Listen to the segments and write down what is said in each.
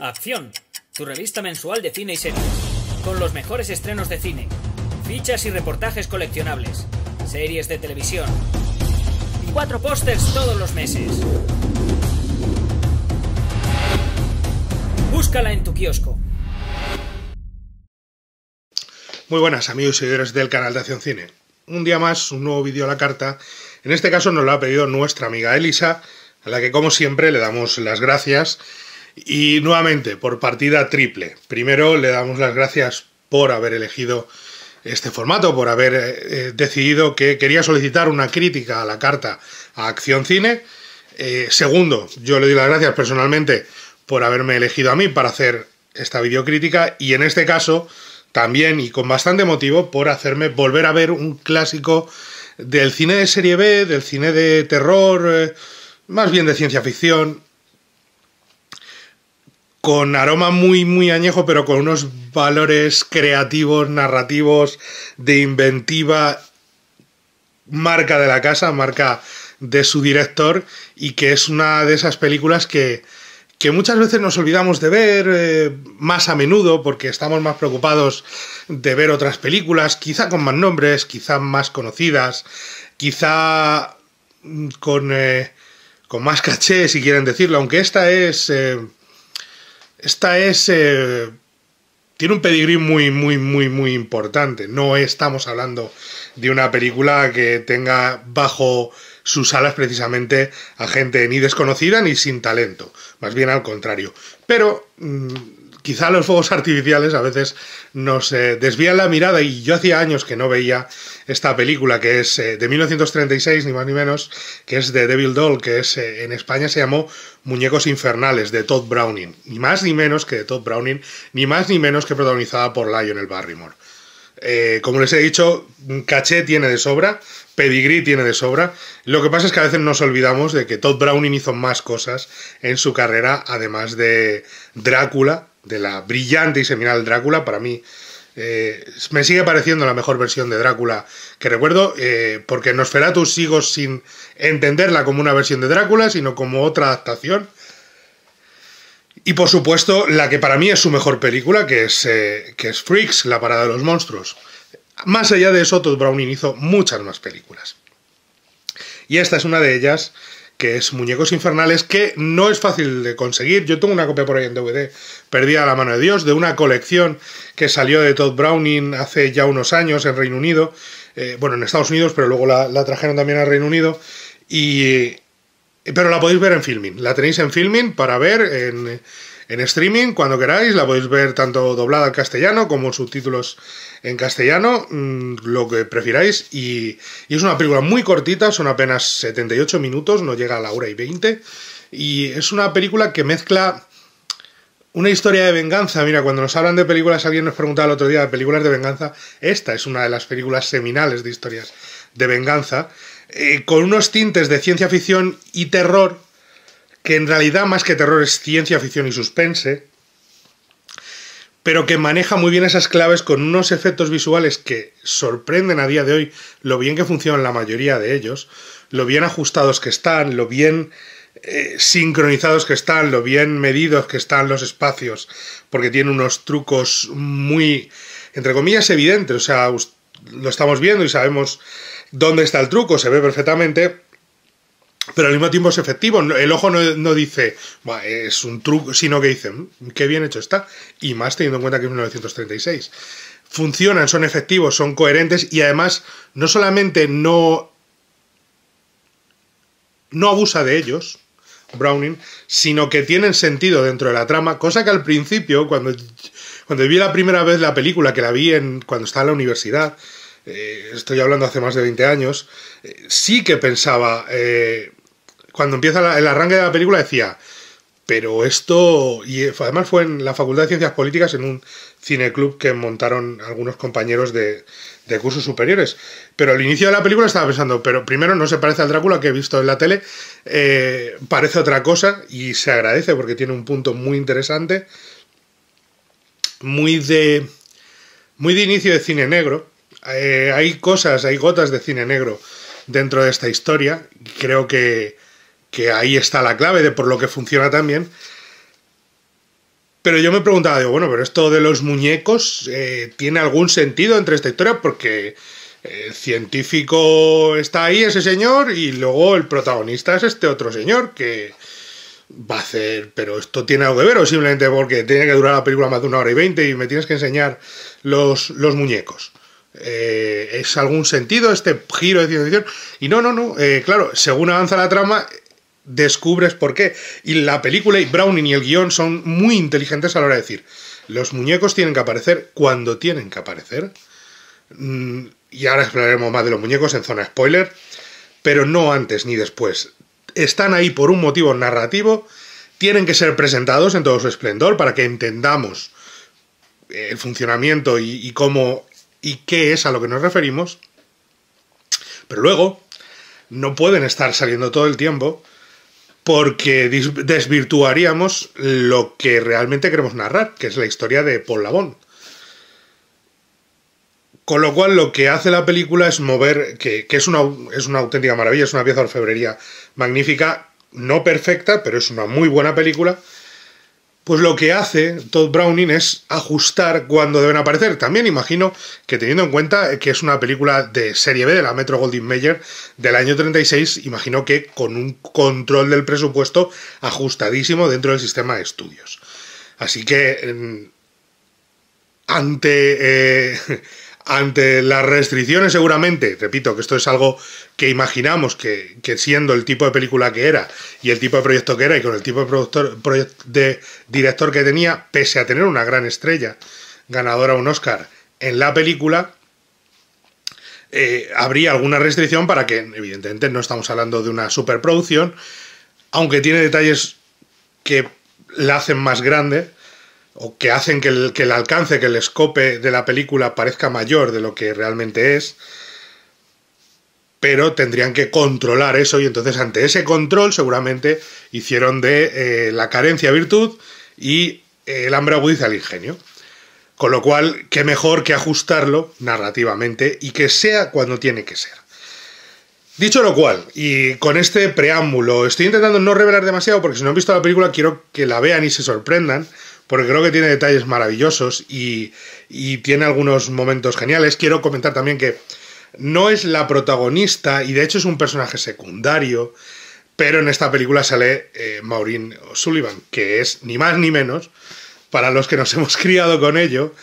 Acción, tu revista mensual de cine y series, con los mejores estrenos de cine, fichas y reportajes coleccionables, series de televisión y cuatro pósters todos los meses. Búscala en tu kiosco. Muy buenas amigos y seguidores del canal de Acción Cine. Un día más, un nuevo vídeo a la carta. En este caso nos lo ha pedido nuestra amiga Elisa, a la que como siempre le damos las gracias y nuevamente, por partida triple. Primero, le damos las gracias por haber elegido este formato, por haber eh, eh, decidido que quería solicitar una crítica a la carta a Acción Cine. Eh, segundo, yo le doy las gracias personalmente por haberme elegido a mí para hacer esta videocrítica y en este caso también y con bastante motivo por hacerme volver a ver un clásico del cine de serie B, del cine de terror, más bien de ciencia ficción, con aroma muy, muy añejo, pero con unos valores creativos, narrativos, de inventiva, marca de la casa, marca de su director, y que es una de esas películas que, muchas veces nos olvidamos de ver eh, más a menudo porque estamos más preocupados de ver otras películas, quizá con más nombres, quizá más conocidas, quizá con, eh, con más caché, si quieren decirlo, aunque esta es... Eh, esta es... Eh, tiene un pedigrí muy, muy, muy, muy importante. No estamos hablando de una película que tenga bajo sus alas precisamente a gente ni desconocida ni sin talento. Más bien al contrario. Pero mm, quizá los fuegos artificiales a veces nos eh, desvían la mirada y yo hacía años que no veía esta película que es eh, de 1936, ni más ni menos, que es de Devil Doll, que es en España se llamó Muñecos Infernales de Todd Browning, ni más ni menos que de Todd Browning, ni más ni menos que protagonizada por Lionel Barrymore. Eh, como les he dicho, caché tiene de sobra, pedigree tiene de sobra. Lo que pasa es que a veces nos olvidamos de que Todd Browning hizo más cosas en su carrera, además de Drácula, de la brillante y seminal Drácula, para mí eh, me sigue pareciendo la mejor versión de Drácula que recuerdo, Porque eh, porque Nosferatu sigo sin entenderla como una versión de Drácula, sino como otra adaptación. Y por supuesto, la que para mí es su mejor película, que es, eh, que es Freaks, la parada de los monstruos. Más allá de eso, Todd Browning hizo muchas más películas. Y esta es una de ellas que es Muñecos Infernales, que no es fácil de conseguir. Yo tengo una copia por ahí en DVD, perdida a la mano de Dios, de una colección que salió de Todd Browning hace ya unos años en Reino Unido, eh, bueno, en Estados Unidos, pero luego la, trajeron también al Reino Unido, y, pero la podéis ver en filming, la tenéis en filming para ver en, en streaming cuando queráis, la podéis ver tanto doblada al castellano como subtítulos en castellano, mm, lo que prefiráis. Y, es una película muy cortita, son apenas 78 minutos, no llega a la hora y 20. Y es una película que mezcla una historia de venganza. Mira, cuando nos hablan de películas, alguien nos preguntaba el otro día de películas de venganza. Esta es una de las películas seminales de historias de venganza, eh, con unos tintes de ciencia ficción y terror, que en realidad más que terror es ciencia ficción y suspense pero que maneja muy bien esas claves con unos efectos visuales que sorprenden a día de hoy lo bien que funcionan la mayoría de ellos, lo bien ajustados que están, lo bien eh, sincronizados que están, lo bien medidos que están los espacios, porque tiene unos trucos muy, entre comillas, evidentes, o sea, lo estamos viendo y sabemos dónde está el truco, se ve perfectamente, pero al mismo tiempo es efectivo. El ojo no, no dice, es un truco, sino que dice, mm, qué bien hecho está. Y más teniendo en cuenta que es 1936. Funcionan, son efectivos, son coherentes y además no solamente no, no abusa de ellos, Browning, sino que tienen sentido dentro de la trama, cosa que al principio, cuando, cuando vi la primera vez la película, que la vi en, cuando estaba en la universidad, eh, estoy hablando hace más de 20 años, eh, sí que pensaba, eh, cuando empieza el arranque de la película decía, pero esto, y además fue en la Facultad de Ciencias Políticas, en un cineclub que montaron algunos compañeros de, cursos superiores. Pero al inicio de la película estaba pensando, pero primero no se parece al Drácula que he visto en la tele, eh, parece otra cosa y se agradece porque tiene un punto muy interesante, muy de, muy de inicio de cine negro. Eh, hay cosas, hay gotas de cine negro dentro de esta historia. Creo que que ahí está la clave de por lo que funciona también. Pero yo me preguntaba, digo, bueno, pero esto de los muñecos eh, tiene algún sentido entre esta historia porque eh, el científico está ahí, ese señor, y luego el protagonista es este otro señor que va a hacer, pero esto tiene algo que ver o simplemente porque tiene que durar la película más de una hora y veinte y me tienes que enseñar los, los muñecos. Eh, ¿Es algún sentido este giro de ciencia Y no, no, no, claro, según avanza la trama, descubres por qué. Y la película y Browning y el guión son muy inteligentes a la hora de decir, los muñecos tienen que aparecer cuando tienen que aparecer. Mm, y ahora hablaremos más de los muñecos en zona spoiler, pero no antes ni después. Están ahí por un motivo narrativo, tienen que ser presentados en todo su esplendor para que entendamos el funcionamiento y, y cómo y qué es a lo que nos referimos. Pero luego, no pueden estar saliendo todo el tiempo porque desvirtuaríamos lo que realmente queremos narrar, que es la historia de Paul Labón. Con lo cual, lo que hace la película es mover, que, es, una, es una auténtica maravilla, es una pieza de orfebrería magnífica, no perfecta, pero es una muy buena película pues lo que hace Todd Browning es ajustar cuando deben aparecer. También imagino que teniendo en cuenta que es una película de serie B de la Metro Goldwyn Mayer del año 36, imagino que con un control del presupuesto ajustadísimo dentro del sistema de estudios. Así que em, ante eh, ante las restricciones seguramente, repito que esto es algo que imaginamos que, siendo el tipo de película que era y el tipo de proyecto que era y con el tipo de, director que tenía, pese a tener una gran estrella ganadora un Oscar en la película, eh, habría alguna restricción para que, evidentemente, no estamos hablando de una superproducción, aunque tiene detalles que la hacen más grande, o que hacen que el, alcance, que el escope de la película parezca mayor de lo que realmente es, pero tendrían que controlar eso y entonces ante ese control seguramente hicieron de eh, la carencia virtud y eh, el hambre agudiza el ingenio. Con lo cual, qué mejor que ajustarlo narrativamente y que sea cuando tiene que ser. Dicho lo cual, y con este preámbulo, estoy intentando no revelar demasiado porque si no han visto la película quiero que la vean y se sorprendan porque creo que tiene detalles maravillosos y, tiene algunos momentos geniales. Quiero comentar también que no es la protagonista y de hecho es un personaje secundario, pero en esta película sale eh, Maureen Sullivan, que es ni más ni menos, para los que nos hemos criado con ello,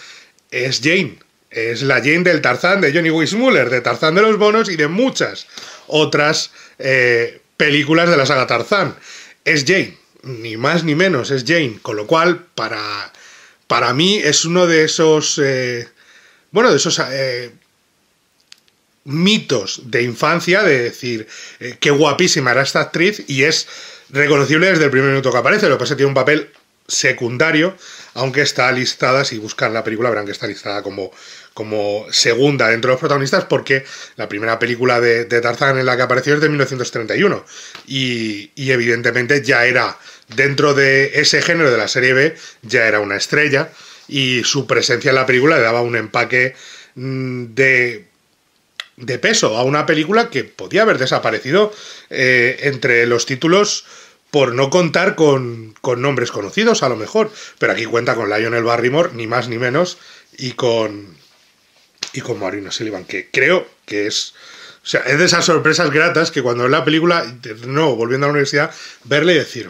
es Jane. Es la Jane del Tarzán de Johnny Weissmuller, de Tarzán de los Bonos y de muchas otras eh, películas de la saga Tarzán. Es Jane ni más ni menos, es Jane. Con lo cual, para, para mí es uno de esos, eh, bueno, de esos eh, mitos de infancia, de decir, eh, qué guapísima era esta actriz y es reconocible desde el primer minuto que aparece. Lo que pasa es que tiene un papel secundario, aunque está listada, si buscan la película verán que está listada como, como segunda dentro de los protagonistas porque la primera película de, Tarzan en la que apareció es de 1931 y, evidentemente ya era dentro de ese género de la serie B ya era una estrella y su presencia en la película le daba un empaque mm, de, de peso a una película que podía haber desaparecido eh, entre los títulos por no contar con, con, nombres conocidos a lo mejor, pero aquí cuenta con Lionel Barrymore, ni más ni menos, y con, y con Maureen Sullivan, que creo que es. O sea, es de esas sorpresas gratas que cuando ves la película, no, volviendo a la universidad, verle y decir.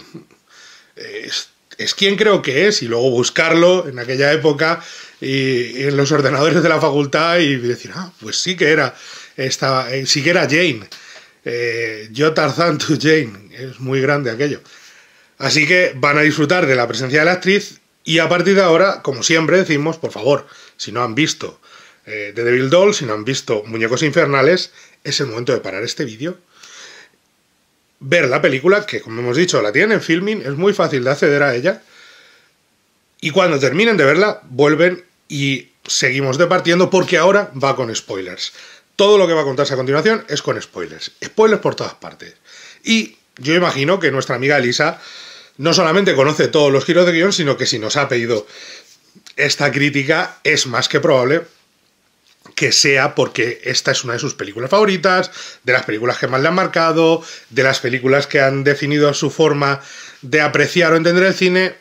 Eh, es, quién quien creo que es, y luego buscarlo en aquella época y, en los ordenadores de la facultad y decir, ah, pues sí que era, esta, eh, sí era Jane. Eh, yo Tarzan Jane. Es muy grande aquello. Así que van a disfrutar de la presencia de la actriz y a partir de ahora, como siempre decimos, por favor, si no han visto de eh, Devil Doll, si no han visto Muñecos Infernales, es el momento de parar este vídeo. Ver la película, que como hemos dicho, la tienen en filming, es muy fácil de acceder a ella. Y cuando terminen de verla, vuelven y seguimos departiendo porque ahora va con spoilers. Todo lo que va a contarse a continuación es con spoilers. Spoilers por todas partes. Y yo imagino que nuestra amiga Elisa no solamente conoce todos los giros de guión, sino que si nos ha pedido esta crítica es más que probable que sea porque esta es una de sus películas favoritas, de las películas que más le han marcado, de las películas que han definido su forma de apreciar o entender el cine,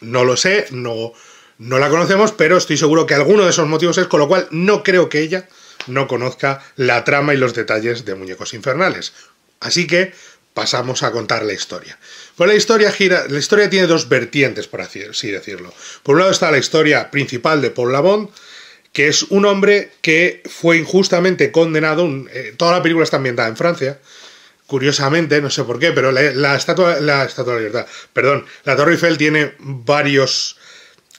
no lo sé, no, no la conocemos, pero estoy seguro que alguno de esos motivos es, con lo cual no creo que ella no conozca la trama y los detalles de Muñecos Infernales. Así que pasamos a contar la historia. Pues la historia gira, la historia tiene dos vertientes, por así decirlo. Por un lado está la historia principal de Paul Lamont, que es un hombre que fue injustamente condenado, eh, toda la película está ambientada en Francia, curiosamente, no sé por qué, pero la, estatua, la estatua de la libertad, perdón, la Torre Eiffel tiene varios,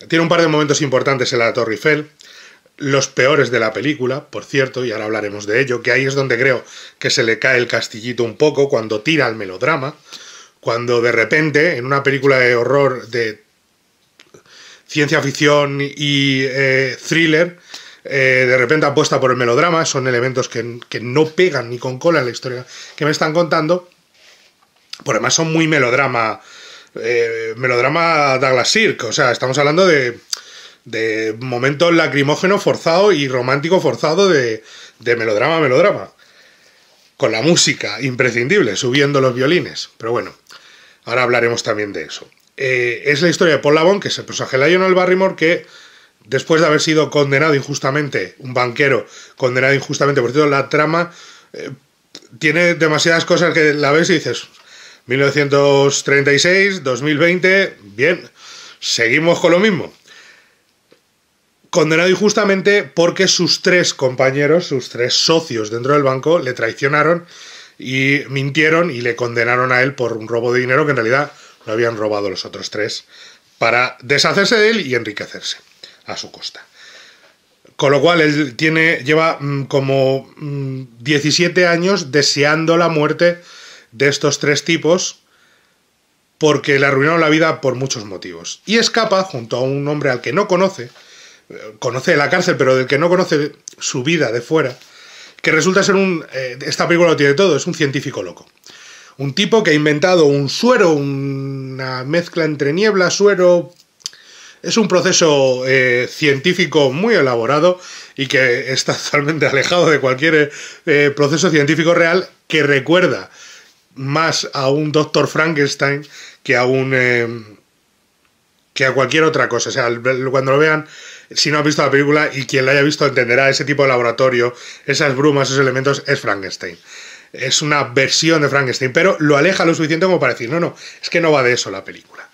tiene un par de momentos importantes en la Torre Eiffel, los peores de la película, por cierto, y ahora hablaremos de ello, que ahí es donde creo que se le cae el castillito un poco cuando tira el melodrama, cuando de repente en una película de horror de ciencia ficción y eh, thriller, eh, de repente apuesta por el melodrama, son elementos que, no pegan ni con cola en la historia que me están contando, por además son muy melodrama, eh, melodrama Douglas Sirk, o sea, estamos hablando de, momentos lacrimógeno forzado y romántico forzado de, de melodrama a melodrama, con la música imprescindible, subiendo los violines, pero bueno, ahora hablaremos también de eso. Eh, es la historia de Paul Lavon, que se el personaje de Lionel Barrymore, que después de haber sido condenado injustamente, un banquero condenado injustamente, por cierto, la trama eh, tiene demasiadas cosas que la ves y dices, 1936, 2020, bien, seguimos con lo mismo. Condenado injustamente porque sus tres compañeros, sus tres socios dentro del banco, le traicionaron y mintieron y le condenaron a él por un robo de dinero que en realidad lo habían robado los otros tres, para deshacerse de él y enriquecerse a su costa. Con lo cual, él tiene, lleva mm, como 17 mm, años deseando la muerte de estos tres tipos porque le arruinaron la vida por muchos motivos. Y escapa junto a un hombre al que no conoce, eh, conoce de la cárcel, pero del que no conoce su vida de fuera, que resulta ser un... Eh, esta película lo tiene todo, es un científico loco. Un tipo que ha inventado un suero, una mezcla entre niebla, suero... Es un proceso eh, científico muy elaborado y que está totalmente alejado de cualquier eh, proceso científico real que recuerda más a un doctor Frankenstein que a un... Eh, que a cualquier otra cosa. O sea, cuando lo vean, si no ha visto la película y quien la haya visto entenderá ese tipo de laboratorio, esas brumas, esos elementos, es Frankenstein es una versión de Frankenstein, pero lo aleja lo suficiente como para decir, no, no, es que no va de eso la película.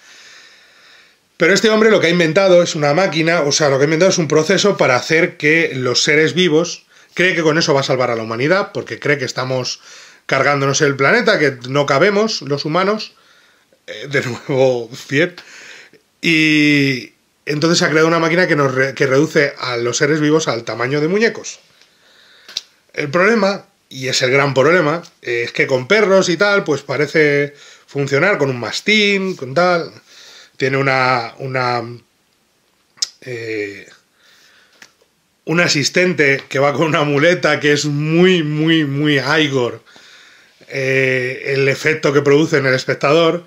Pero este hombre lo que ha inventado es una máquina, o sea, lo que ha inventado es un proceso para hacer que los seres vivos, cree que con eso va a salvar a la humanidad, porque cree que estamos cargándonos el planeta, que no cabemos los humanos, eh, de nuevo, fiel, y entonces ha creado una máquina que, nos que reduce a los seres vivos al tamaño de muñecos. El problema y es el gran problema, eh, es que con perros y tal, pues parece funcionar con un mastín, con tal. Tiene una. una. Eh, un asistente que va con una muleta que es muy, muy, muy Igor. Eh, el efecto que produce en el espectador.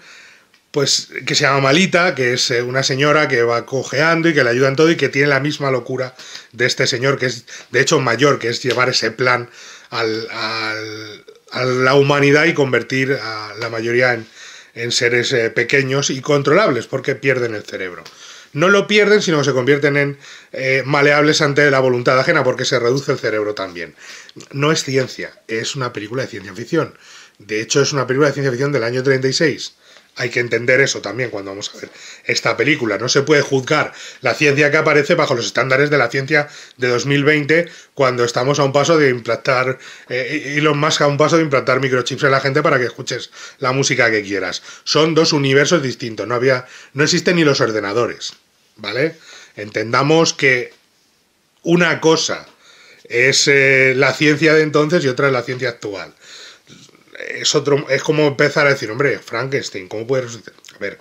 Pues que se llama Malita, que es eh, una señora que va cojeando y que le ayuda en todo y que tiene la misma locura de este señor, que es de hecho mayor, que es llevar ese plan a la humanidad y convertir a la mayoría en, seres eh, pequeños y controlables, porque pierden el cerebro. No lo pierden, sino que se convierten en eh, maleables ante la voluntad ajena, porque se reduce el cerebro también. No es ciencia, es una película de ciencia ficción. De hecho, es una película de ciencia ficción del año 36 hay que entender eso también cuando vamos a ver esta película. No se puede juzgar la ciencia que aparece bajo los estándares de la ciencia de 2020 cuando estamos a un paso de implantar, y eh, Elon Musk a un paso de implantar microchips en la gente para que escuches la música que quieras. Son dos universos distintos, no, había, no existen ni los ordenadores, ¿vale? Entendamos que una cosa es eh, la ciencia de entonces y otra es la ciencia actual es otro, es como empezar a decir, hombre, Frankenstein, ¿cómo puede resucitar? A ver,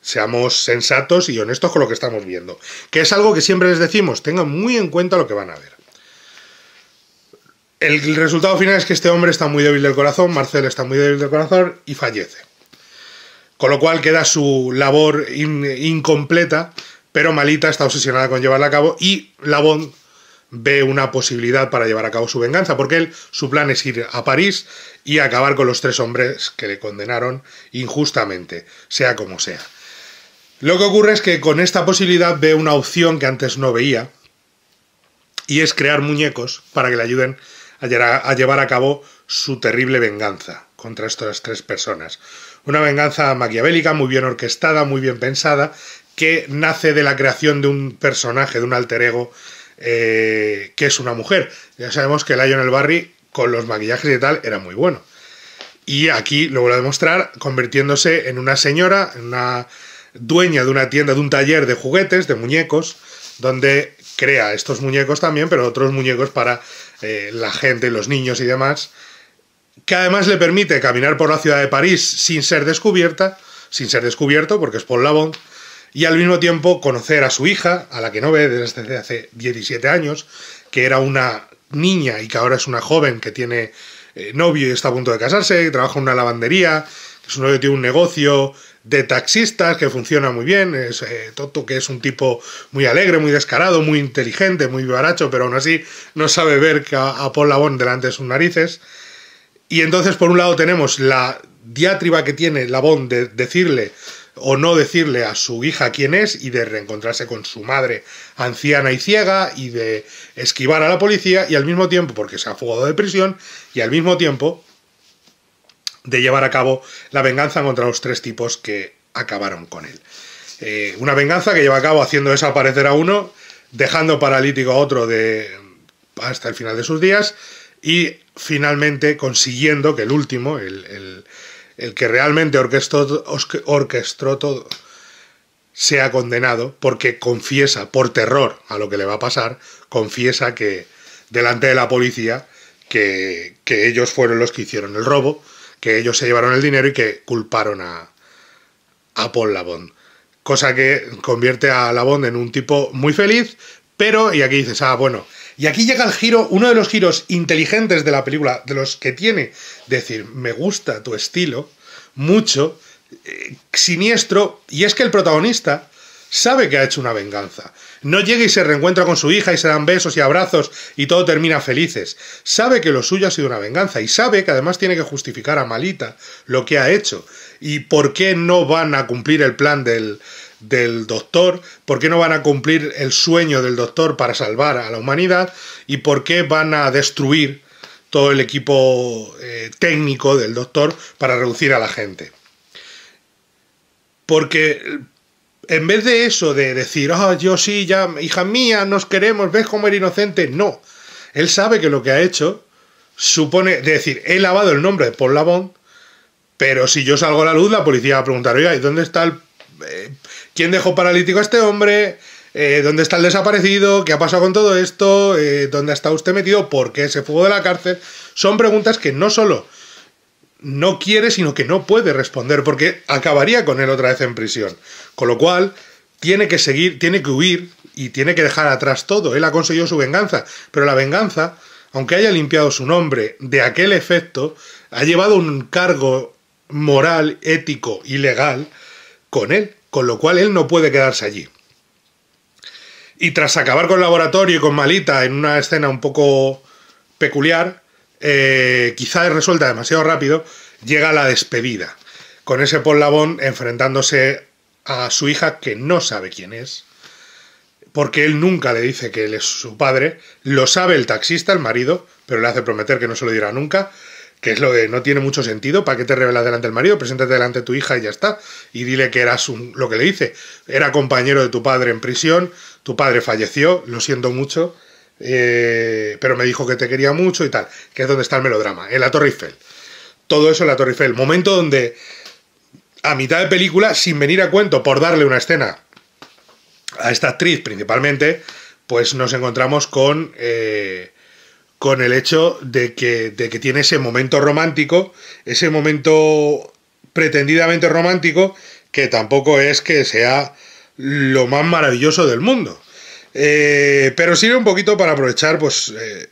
seamos sensatos y honestos con lo que estamos viendo. Que es algo que siempre les decimos, tengan muy en cuenta lo que van a ver. El resultado final es que este hombre está muy débil del corazón, Marcel está muy débil del corazón y fallece. Con lo cual queda su labor incompleta, pero Malita está obsesionada con llevarla a cabo y Labón ve una posibilidad para llevar a cabo su venganza, porque él, su plan es ir a París y acabar con los tres hombres que le condenaron injustamente, sea como sea. Lo que ocurre es que con esta posibilidad ve una opción que antes no veía, y es crear muñecos para que le ayuden a llevar a cabo su terrible venganza contra estas tres personas. Una venganza maquiavélica, muy bien orquestada, muy bien pensada, que nace de la creación de un personaje, de un alter ego, eh, que es una mujer. Ya sabemos que el Barry con los maquillajes y tal era muy bueno. Y aquí lo vuelve a demostrar convirtiéndose en una señora, en una dueña de una tienda, de un taller de juguetes, de muñecos, donde crea estos muñecos también, pero otros muñecos para eh, la gente, los niños y demás, que además le permite caminar por la ciudad de París sin ser descubierta, sin ser descubierto, porque es Paul Labon, y al mismo tiempo conocer a su hija, a la que no ve desde hace 17 años, que era una niña y que ahora es una joven que tiene eh, novio y está a punto de casarse, que trabaja en una lavandería, su novio tiene un negocio de taxistas que funciona muy bien, es eh, Toto que es un tipo muy alegre, muy descarado, muy inteligente, muy baracho, pero aún así no sabe ver a, a Paul Labón delante de sus narices. Y entonces por un lado tenemos la diátriba que tiene Labón de decirle o no decirle a su hija quién es y de reencontrarse con su madre anciana y ciega y de esquivar a la policía y al mismo tiempo, porque se ha fugado de prisión, y al mismo tiempo de llevar a cabo la venganza contra los tres tipos que acabaron con él. Eh, una venganza que lleva a cabo haciendo desaparecer a uno, dejando paralítico a otro de, hasta el final de sus días y finalmente consiguiendo que el último, el el que realmente orquestó, todo, sea condenado porque confiesa, por terror a lo que le va a pasar, confiesa que delante de la policía que, ellos fueron los que hicieron el robo, que ellos se llevaron el dinero y que culparon a, a Paul Labond. Cosa que convierte a Labón en un tipo muy feliz, pero, y aquí dices, ah, bueno, y aquí llega el giro, uno de los giros inteligentes de la película, de los que tiene, decir, me gusta tu estilo, mucho, eh, siniestro, y es que el protagonista sabe que ha hecho una venganza. No llega y se reencuentra con su hija y se dan besos y abrazos y todo termina felices. Sabe que lo suyo ha sido una venganza y sabe que además tiene que justificar a Malita lo que ha hecho y por qué no van a cumplir el plan del, del doctor, por qué no van a cumplir el sueño del doctor para salvar a la humanidad y por qué van a destruir todo el equipo eh, técnico del doctor para reducir a la gente. Porque en vez de eso, de decir, ah, oh, yo sí, ya, hija mía, nos queremos, ves cómo era inocente, no. Él sabe que lo que ha hecho supone, es decir, he lavado el nombre de Paul Labón, pero si yo salgo a la luz, la policía va a preguntar, oiga, ¿y dónde está el eh, ¿quién dejó paralítico a este hombre? Eh, ¿Dónde está el desaparecido? ¿Qué ha pasado con todo esto? Eh, ¿Dónde está usted metido? ¿Por qué se fugó de la cárcel? Son preguntas que no solo no quiere, sino que no puede responder, porque acabaría con él otra vez en prisión. Con lo cual, tiene que seguir, tiene que huir y tiene que dejar atrás todo. Él ha conseguido su venganza, pero la venganza, aunque haya limpiado su nombre de aquel efecto, ha llevado un cargo moral, ético y legal con él, con lo cual él no puede quedarse allí. Y tras acabar con el laboratorio y con Malita en una escena un poco peculiar, eh, ...quizá resuelta demasiado rápido, llega la despedida, con ese Paul enfrentándose a su hija que no sabe quién es, porque él nunca le dice que él es su padre, lo sabe el taxista, el marido, pero le hace prometer que no se lo dirá nunca, que es lo de no tiene mucho sentido, ¿para qué te revelas delante del marido? Preséntate delante de tu hija y ya está. Y dile que eras un, lo que le dice, era compañero de tu padre en prisión, tu padre falleció, lo siento mucho, eh, pero me dijo que te quería mucho y tal, que es donde está el melodrama, en la Torre Eiffel. Todo eso en la Torre Eiffel, momento donde a mitad de película, sin venir a cuento, por darle una escena a esta actriz principalmente, pues nos encontramos con... Eh, con el hecho de que, de que tiene ese momento romántico, ese momento pretendidamente romántico, que tampoco es que sea lo más maravilloso del mundo. Eh, pero sirve un poquito para aprovechar, pues, eh,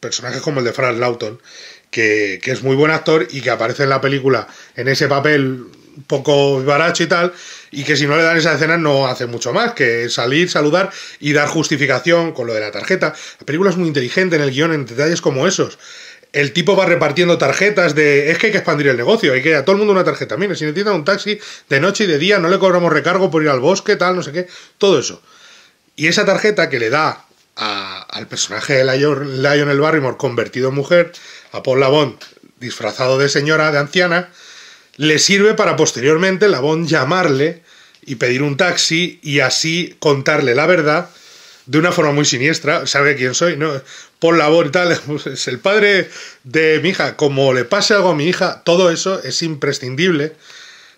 personajes como el de Frank Lawton, que, que, es muy buen actor y que aparece en la película en ese papel poco baracho y tal, y que si no le dan esa escena no hace mucho más que salir, saludar y dar justificación con lo de la tarjeta. La película es muy inteligente en el guión, en detalles como esos. El tipo va repartiendo tarjetas de. Es que hay que expandir el negocio, hay que a todo el mundo una tarjeta. Mire, si necesita un taxi de noche y de día, no le cobramos recargo por ir al bosque, tal, no sé qué, todo eso. Y esa tarjeta que le da al personaje de Lionel Barrymore convertido en mujer, a Paul Labón disfrazado de señora, de anciana, le sirve para posteriormente Labón llamarle y pedir un taxi y así contarle la verdad de una forma muy siniestra. ¿Sabe quién soy? ¿No? Por labor y tal. Pues es el padre de mi hija. Como le pase algo a mi hija, todo eso es imprescindible.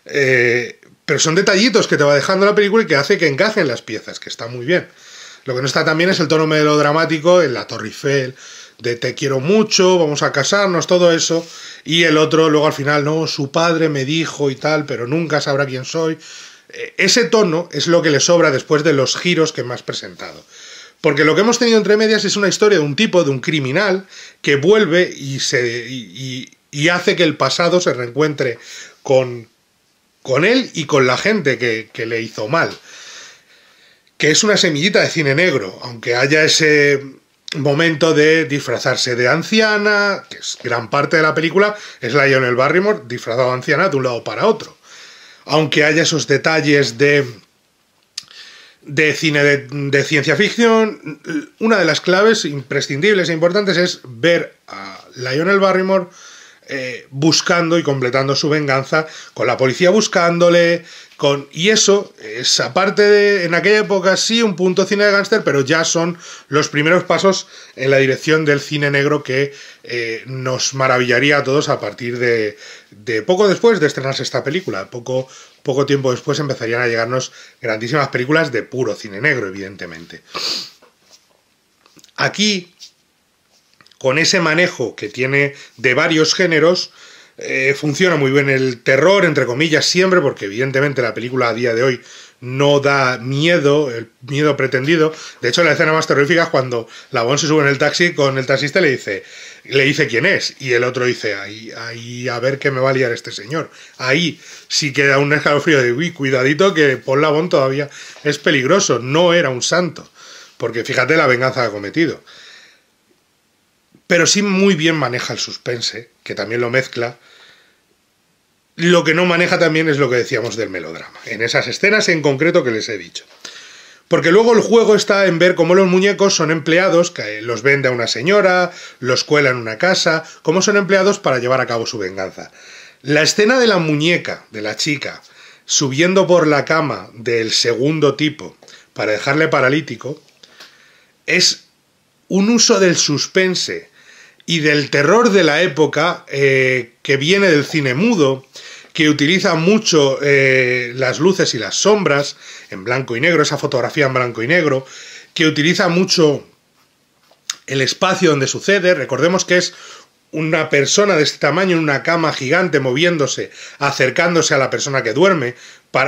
Eh, pero son detallitos que te va dejando la película y que hace que encajen las piezas, que está muy bien. Lo que no está tan bien es el tono melodramático en la Torre Eiffel, de te quiero mucho, vamos a casarnos, todo eso. Y el otro luego al final, no, su padre me dijo y tal, pero nunca sabrá quién soy. Eh, ese tono es lo que le sobra después de los giros que me has presentado. Porque lo que hemos tenido entre medias es una historia de un tipo, de un criminal, que vuelve y, se, y hace que el pasado se reencuentre con, con él y con la gente que, que le hizo mal. Que es una semillita de cine negro, aunque haya ese, momento de disfrazarse de anciana, que es gran parte de la película, es Lionel Barrymore disfrazado de anciana de un lado para otro. Aunque haya esos detalles de, de cine de, ciencia ficción, una de las claves imprescindibles e importantes es ver a Lionel Barrymore eh, buscando y completando su venganza, con la policía buscándole, y eso es, aparte de, en aquella época sí, un punto cine de gángster, pero ya son los primeros pasos en la dirección del cine negro que eh, nos maravillaría a todos a partir de, de poco después de estrenarse esta película, poco poco tiempo después empezarían a llegarnos grandísimas películas de puro cine negro, evidentemente. Aquí, con ese manejo que tiene de varios géneros, eh, funciona muy bien el terror, entre comillas, siempre, porque evidentemente la película a día de hoy no da miedo, el miedo pretendido. De hecho, la escena más terrorífica es cuando la se sube en el taxi con el taxista le dice, le dice quién es. Y el otro dice, ahí, ahí, a ver qué me va a liar este señor. Ahí sí queda un escalofrío de, uy, cuidadito que por Labón todavía es peligroso, no era un santo. Porque fíjate la venganza que ha cometido pero sí muy bien maneja el suspense, que también lo mezcla. Lo que no maneja también es lo que decíamos del melodrama, en esas escenas en concreto que les he dicho. Porque luego el juego está en ver cómo los muñecos son empleados, que los vende a una señora, los cuela en una casa, cómo son empleados para llevar a cabo su venganza. La escena de la muñeca, de la chica, subiendo por la cama del segundo tipo para dejarle paralítico, es un uso del suspense y del terror de la época eh, que viene del cine mudo, que utiliza mucho eh, las luces y las sombras en blanco y negro, esa fotografía en blanco y negro, que utiliza mucho el espacio donde sucede, recordemos que es una persona de este tamaño en una cama gigante moviéndose, acercándose a la persona que duerme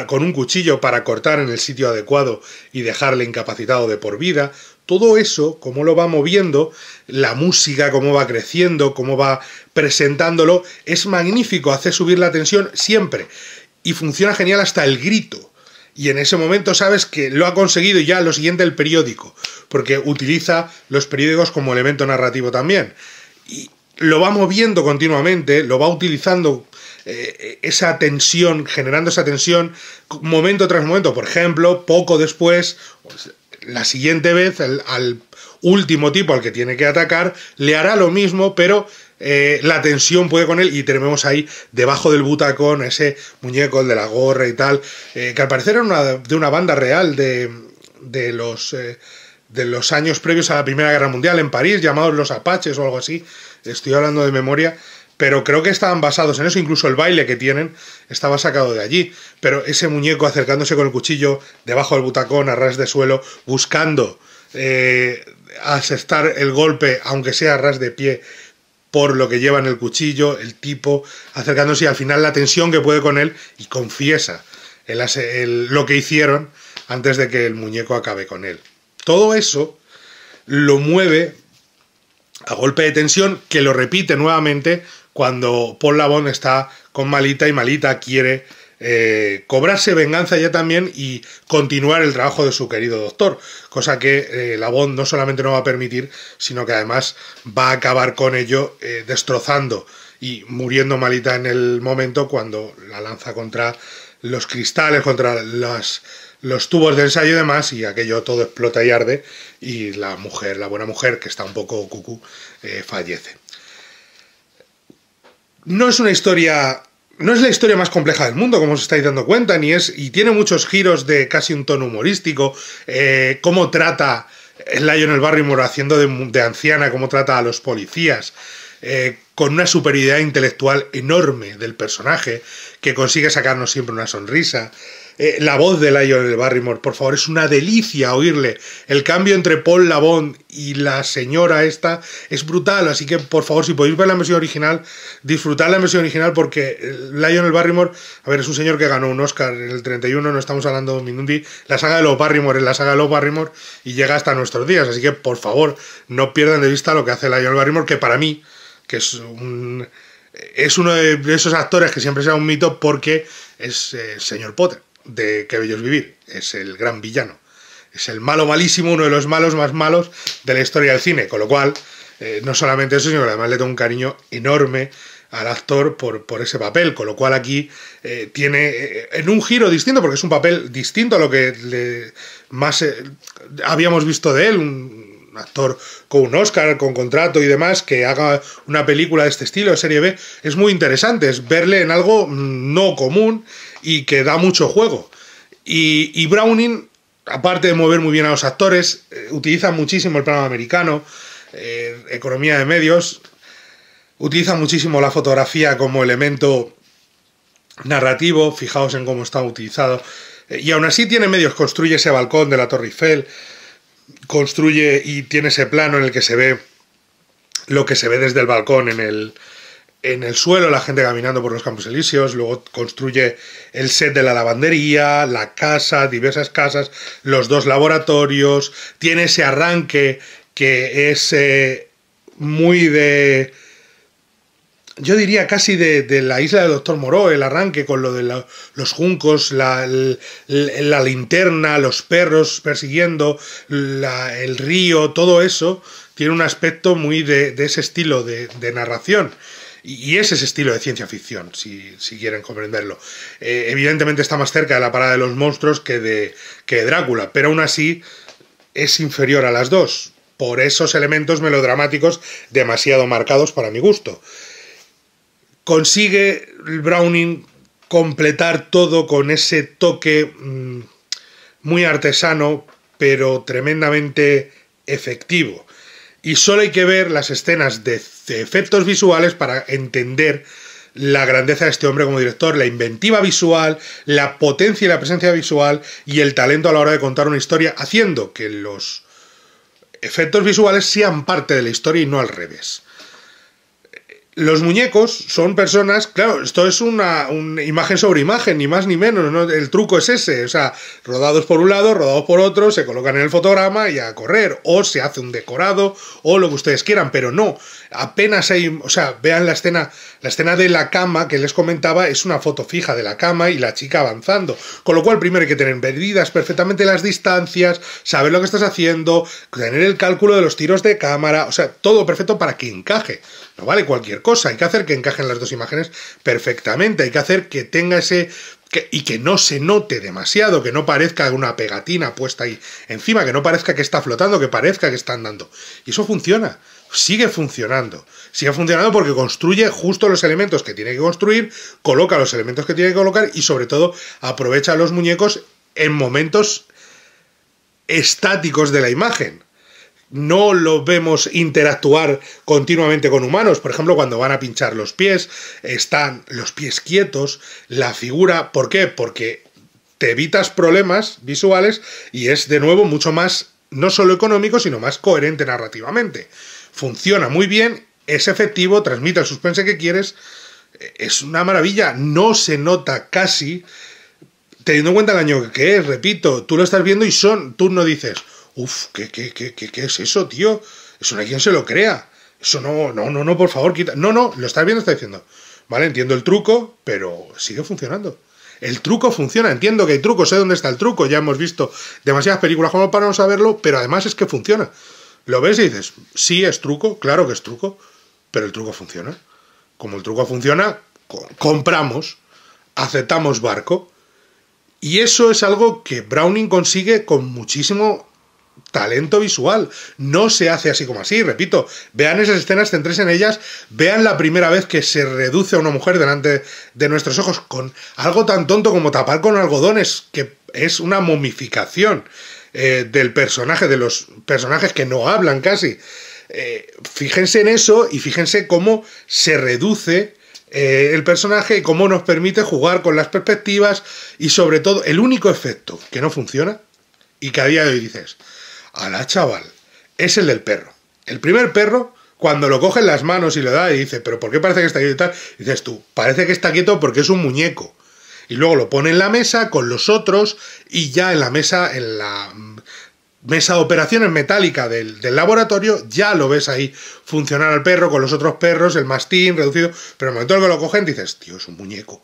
con un cuchillo para cortar en el sitio adecuado y dejarle incapacitado de por vida todo eso, cómo lo va moviendo, la música, cómo va creciendo, cómo va presentándolo, es magnífico, hace subir la tensión siempre. Y funciona genial hasta el grito. Y en ese momento sabes que lo ha conseguido ya lo siguiente el periódico, porque utiliza los periódicos como elemento narrativo también. Y lo va moviendo continuamente, lo va utilizando eh, esa tensión, generando esa tensión momento tras momento. Por ejemplo, poco después, la siguiente vez al, último tipo al que tiene que atacar le hará lo mismo, pero eh, la tensión puede con él y tenemos ahí debajo del butacón ese muñeco, el de la gorra y tal, eh, que al parecer era de una banda real de, de los... Eh, de los años previos a la Primera Guerra Mundial en París, llamados los Apaches o algo así, estoy hablando de memoria, pero creo que estaban basados en eso, incluso el baile que tienen estaba sacado de allí, pero ese muñeco acercándose con el cuchillo debajo del butacón a ras de suelo, buscando eh, aceptar el golpe, aunque sea a ras de pie, por lo que llevan el cuchillo, el tipo, acercándose al final la tensión que puede con él y confiesa lo que hicieron antes de que el muñeco acabe con él. Todo eso lo mueve a golpe de tensión que lo repite nuevamente cuando Paul Labón está con Malita y Malita quiere eh, cobrarse venganza ya también y continuar el trabajo de su querido doctor, cosa que eh, Labón no solamente no va a permitir, sino que además va a acabar con ello eh, destrozando y muriendo Malita en el momento cuando la lanza contra los cristales, contra los tubos de ensayo y demás, y aquello todo explota y arde, y la mujer, la buena mujer, que está un poco cucú, eh, fallece no es una historia. No es la historia más compleja del mundo, como os estáis dando cuenta, ni es. Y tiene muchos giros de casi un tono humorístico. Eh, cómo trata el Lionel Barrymore haciendo de, anciana, cómo trata a los policías. Eh, con una superioridad intelectual enorme del personaje, que consigue sacarnos siempre una sonrisa. Eh, la voz de Lionel Barrymore, por favor, es una delicia oírle. El cambio entre Paul Labón y la señora esta es brutal, así que por favor, si podéis ver la versión original, disfrutad la versión original porque eh, Lionel Barrymore, a ver, es un señor que ganó un Oscar en el 31, no estamos hablando de Minundi, la saga de los Barrymore es la saga de los Barrymore y llega hasta nuestros días, así que por favor, no pierdan de vista lo que hace Lionel Barrymore, que para mí, que es un... Es uno de esos actores que siempre sea un mito porque es eh, el señor Potter de Qué Bello Vivir. Es el gran villano. Es el malo malísimo, uno de los malos más malos de la historia del cine. Con lo cual, eh, no solamente eso, sino que además le tengo un cariño enorme al actor por, por ese papel, con lo cual aquí eh, tiene eh, en un giro distinto, porque es un papel distinto a lo que le, más habíamos visto de él, actor con un Oscar, con contrato y demás, que haga una película de este estilo, de serie B, es muy interesante, es verle en algo mm, no común y que da mucho juego. Y, Browning, aparte de mover muy bien a los actores, eh, utiliza muchísimo el plano americano, eh, economía de medios, utiliza muchísimo la fotografía como elemento narrativo, fijaos en cómo está utilizado. Eh, y aún así tiene medios, construye ese balcón de la Torre Eiffel, construye y tiene ese plano en el que se ve lo que se ve desde el balcón en el, en el suelo, la gente caminando por los Campos Elíseos, luego construye el set de la lavandería, la casa, diversas casas, los dos laboratorios, tiene ese arranque que es eh, muy de yo diría casi de, la isla del Doctor Moreau, el arranque con lo de los juncos, la, linterna, los perros persiguiendo, el río, todo eso, tiene un aspecto muy de, ese estilo de, narración. Y ese estilo de ciencia ficción, si, quieren comprenderlo. Eh, evidentemente está más cerca de la parada de los monstruos que de, que de Drácula, pero aún así es inferior a las dos, por esos elementos melodramáticos demasiado marcados para mi gusto. Consigue Browning completar todo con ese toque mm, muy artesano, pero tremendamente efectivo. Y solo hay que ver las escenas de efectos visuales para entender la grandeza de este hombre como director, la inventiva visual, la potencia y la presencia visual y el talento a la hora de contar una historia, haciendo que los efectos visuales sean parte de la historia y no al revés los muñecos son personas, claro, esto es una, imagen sobre imagen, ni más ni menos, el truco es ese, o sea, rodados por un lado, rodados por otro, se colocan en el fotograma y a correr, o se hace un decorado, o lo que ustedes quieran, pero no, apenas hay, o sea, vean la escena, la escena de la cama que les comentaba es una foto fija de la cama y la chica avanzando, con lo cual primero hay que tener medidas perfectamente las distancias, saber lo que estás haciendo, tener el cálculo de los tiros de cámara, o sea, todo perfecto para que encaje. No vale cualquier cosa, hay que hacer que encajen las dos imágenes perfectamente, hay que hacer que tenga ese y que no se note demasiado, que no parezca una pegatina puesta ahí encima, que no parezca que está flotando, que parezca que está andando. Y eso funciona, sigue funcionando. Sigue funcionando porque construye justo los elementos que tiene que construir, coloca los elementos que tiene que colocar y sobre todo aprovecha los muñecos en momentos estáticos de la imagen no lo vemos interactuar continuamente con humanos. Por ejemplo, cuando van a pinchar los pies, están los pies quietos, la figura. ¿Por qué? Porque te evitas problemas visuales y es de nuevo mucho más, no solo económico, sino más coherente narrativamente. Funciona muy bien, es efectivo, transmite el suspense que quieres. Es una maravilla, no se nota casi, teniendo en cuenta el año que es, repito, tú lo estás viendo y son, tú no dices, Uf, ¿qué, es eso, tío? Eso no hay quien se lo crea. Eso no, no, no, no, por favor, quita. No, no, lo estás viendo, está diciendo. Vale, entiendo el truco, pero sigue funcionando. El truco funciona, entiendo que hay truco, sé dónde está el truco, ya hemos visto demasiadas películas como para no saberlo, pero además es que funciona. Lo ves y dices, sí es truco, claro que es truco, pero el truco funciona. Como el truco funciona, compramos, aceptamos barco. Y eso es algo que Browning consigue con muchísimo talento visual. No se hace así como así, repito. Vean esas escenas, centréis en ellas, vean la primera vez que se reduce a una mujer delante de nuestros ojos con algo tan tonto como tapar con algodones, que es una momificación eh, del personaje, de los personajes que no hablan casi. Eh, fíjense en eso y fíjense cómo se reduce eh, el personaje y cómo nos permite jugar con las perspectivas y sobre todo el único efecto que no funciona y que a día de hoy dices, la chaval, es el del perro. El primer perro, cuando lo coge en las manos y le da y dice, pero ¿por qué parece que está quieto y tal? dices tú, parece que está quieto porque es un muñeco. Y luego lo pone en la mesa con los otros y ya en la mesa, en la mesa de operaciones metálica del, del, laboratorio, ya lo ves ahí funcionar al perro con los otros perros, el mastín reducido, pero en el momento en que lo cogen dices, tío, es un muñeco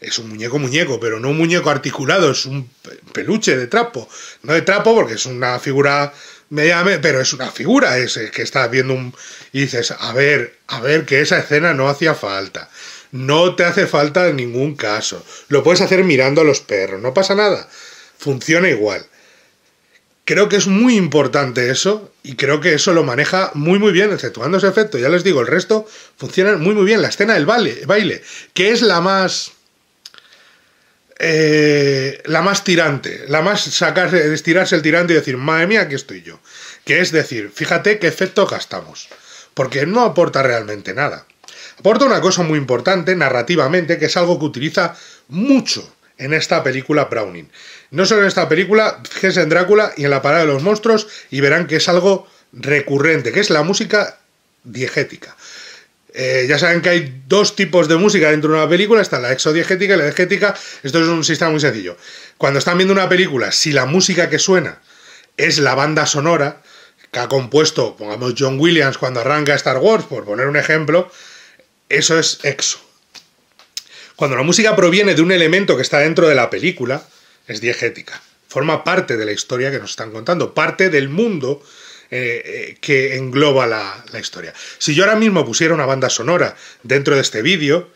es un muñeco muñeco, pero no un muñeco articulado, es un peluche de trapo. No de trapo porque es una figura media pero es una figura, es que estás viendo un... y dices, a ver, a ver, que esa escena no hacía falta. No te hace falta en ningún caso. Lo puedes hacer mirando a los perros, no pasa nada. Funciona igual. Creo que es muy importante eso y creo que eso lo maneja muy muy bien, exceptuando ese efecto. Ya les digo, el resto funciona muy muy bien. La escena del baile que es la más eh, la más tirante, la más sacarse, estirarse el tirante y decir, madre mía, aquí estoy yo. Que es decir, fíjate qué efecto gastamos, porque no aporta realmente nada. Aporta una cosa muy importante narrativamente, que es algo que utiliza mucho en esta película Browning. No solo en esta película, fíjense en Drácula y en la parada de los monstruos y verán que es algo recurrente, que es la música diegética. Eh, ya saben que hay dos tipos de música dentro de una película, está la exodiegética y la diegética. Esto es un sistema muy sencillo. Cuando están viendo una película, si la música que suena es la banda sonora que ha compuesto, pongamos, John Williams cuando arranca Star Wars, por poner un ejemplo, eso es exo. Cuando la música proviene de un elemento que está dentro de la película, es diegética. Forma parte de la historia que nos están contando, parte del mundo eh, eh, que engloba la, historia. Si yo ahora mismo pusiera una banda sonora dentro de este vídeo,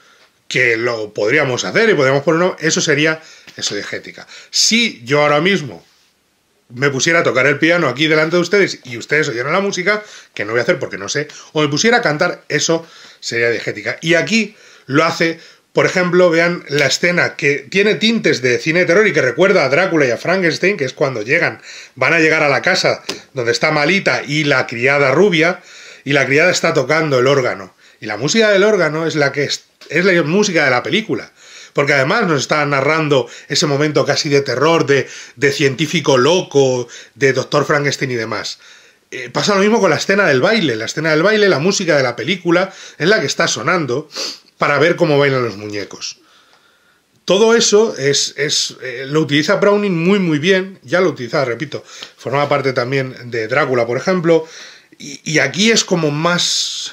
que lo podríamos hacer y podríamos ponerlo. eso sería diegética. Si yo ahora mismo me pusiera a tocar el piano aquí delante de ustedes y ustedes oyeran la música, que no voy a hacer porque no sé, o me pusiera a cantar, eso sería diegética. Y aquí lo hace por ejemplo, vean la escena que tiene tintes de cine de terror y que recuerda a Drácula y a Frankenstein, que es cuando llegan, van a llegar a la casa donde está Malita y la criada rubia, y la criada está tocando el órgano. Y la música del órgano es la que es, la música de la película. Porque además nos está narrando ese momento casi de terror, de, de científico loco, de Doctor Frankenstein y demás eh, pasa lo mismo con la escena del baile. La escena del baile, la música de la película es la que está sonando para ver cómo bailan los muñecos. Todo eso es, eh, lo utiliza Browning muy muy bien, ya lo utilizaba, repito, formaba parte también de Drácula, por ejemplo, y, y aquí es como más,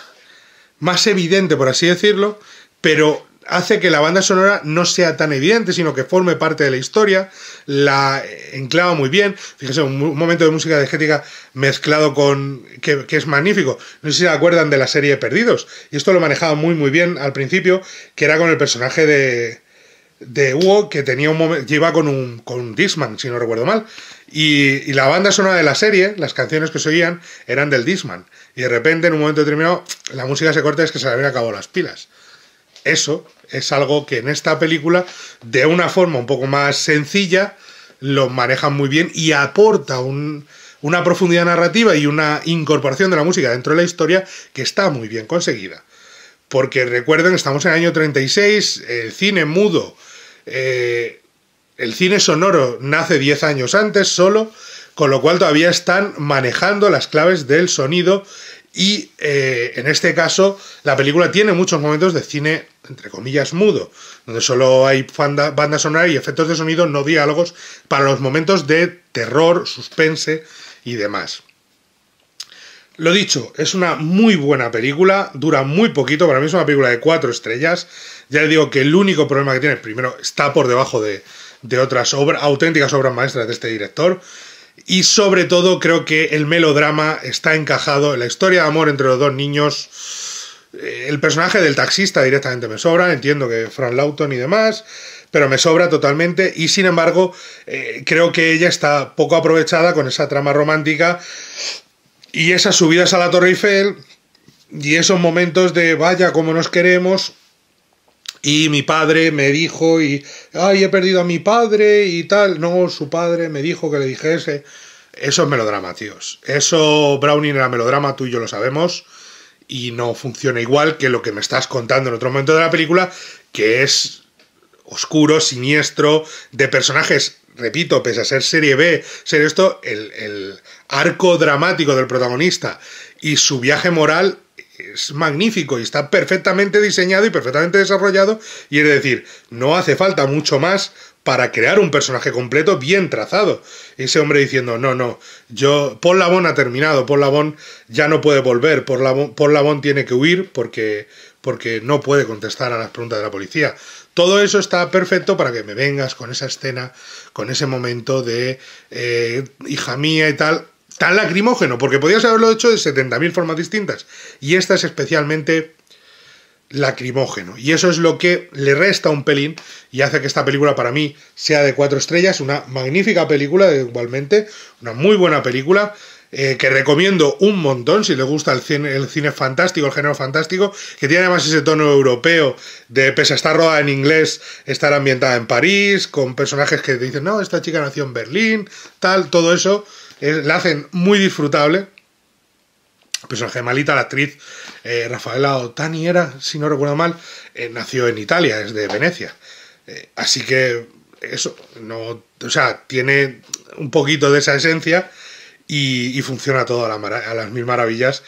más evidente, por así decirlo, pero hace que la banda sonora no sea tan evidente, sino que forme parte de la historia, la enclava muy bien. Fíjese, un, momento de música energética mezclado con. Que, es magnífico. No sé si se acuerdan de la serie Perdidos, y esto lo manejaba muy, muy bien al principio, que era con el personaje de. De Hugo, que tenía un momento, iba con un, con Disman, si no recuerdo mal. Y, y la banda sonora de la serie, las canciones que se oían, eran del Disman. Y de repente, en un momento determinado, la música se corta y es que se le habían acabado las pilas eso es algo que en esta película, de una forma un poco más sencilla, lo manejan muy bien y aporta una profundidad narrativa y una incorporación de la música dentro de la historia que está muy bien conseguida. Porque recuerden, estamos en el año 36, el cine mudo, eh, el cine sonoro nace 10 años antes solo, con lo cual todavía están manejando las claves del sonido y eh, en este caso, la película tiene muchos momentos de cine, entre comillas, mudo, donde solo hay banda, banda sonora y efectos de sonido, no diálogos, para los momentos de terror, suspense y demás. Lo dicho, es una muy buena película, dura muy poquito, para mí es una película de cuatro estrellas. Ya le digo que el único problema que tiene, primero, está por debajo de, de otras obras, auténticas obras maestras de este director. Y sobre todo creo que el melodrama está encajado en la historia de amor entre los dos niños. Eh, el personaje del taxista directamente me sobra, entiendo que Fran Lauton y demás, pero me sobra totalmente. Y sin embargo, eh, creo que ella está poco aprovechada con esa trama romántica y esas subidas a la Torre Eiffel y esos momentos de vaya, como nos queremos, y mi padre me dijo, y, ay, he perdido a mi padre y tal. No, su padre me dijo que le dijese. Eso es melodrama, tíos. Eso, Browning era melodrama, tú y yo lo sabemos. Y no funciona igual que lo que me estás contando en otro momento de la película, que es oscuro, siniestro, de personajes, repito, pese a ser serie B, ser esto, el, el arco dramático del protagonista y su viaje moral es magnífico y está perfectamente diseñado y perfectamente desarrollado. Y es decir, no hace falta mucho más para crear un personaje completo bien trazado. Ese hombre diciendo, no, no, yo, Paul Labón ha terminado, Paul Labón ya no puede volver, Paul Labón, tiene que huir porque, porque no puede contestar a las preguntas de la policía. Todo eso está perfecto para que me vengas con esa escena, con ese momento de eh, hija mía y tal tan lacrimógeno, porque podías haberlo hecho de 70.000 formas distintas. Y esta es especialmente lacrimógeno. Y eso es lo que le resta un pelín y hace que esta película para mí sea de cuatro estrellas, una magnífica película igualmente, una muy buena película. Eh, que recomiendo un montón si le gusta el cine, el cine fantástico, el género fantástico, que tiene además ese tono europeo de, pese a estar rodada en inglés, estar ambientada en París, con personajes que te dicen, no, esta chica nació en Berlín, tal, todo eso la hacen muy disfrutable. pues personaje la actriz eh, Rafaela Otani era, si no recuerdo mal, eh, nació en Italia, es de Venecia. Eh, así que eso, no, o sea, tiene un poquito de esa esencia y, funciona todo a, las mil maravillas,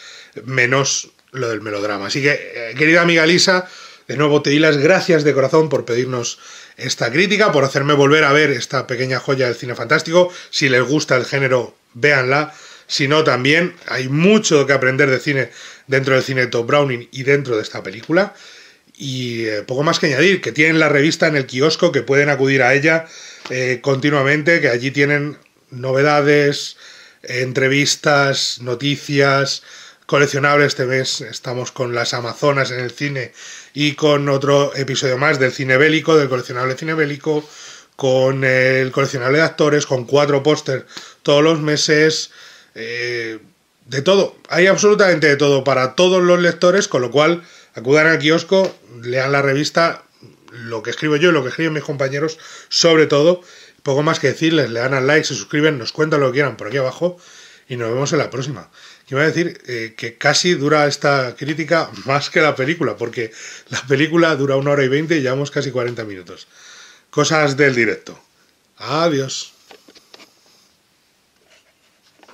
menos lo del melodrama. Así que, querida amiga Lisa, de nuevo te di las gracias de corazón por pedirnos esta crítica, por hacerme volver a ver esta pequeña joya del cine fantástico. Si les gusta el género, véanla. sino también hay mucho que aprender de cine dentro del cine Top Browning y dentro de esta película. Y eh, poco más que añadir, que tienen la revista en el kiosco, que pueden acudir a ella eh, continuamente, que allí tienen novedades, entrevistas, noticias, coleccionables. Este mes estamos con las Amazonas en el cine y con otro episodio más del cine bélico, del coleccionable cine bélico, con el coleccionable de actores, con cuatro pósteres todos los meses, eh, de todo. Hay absolutamente de todo para todos los lectores, con lo cual acudan al kiosco, lean la revista, lo que escribo yo y lo que escriben mis compañeros, sobre todo. Poco más que decirles, le dan al like, se suscriben, nos cuentan lo que quieran por aquí abajo y nos vemos en la próxima. Y voy a decir eh, que casi dura esta crítica más que la película, porque la película dura una hora y veinte y llevamos casi 40 minutos. Cosas del directo. Adiós.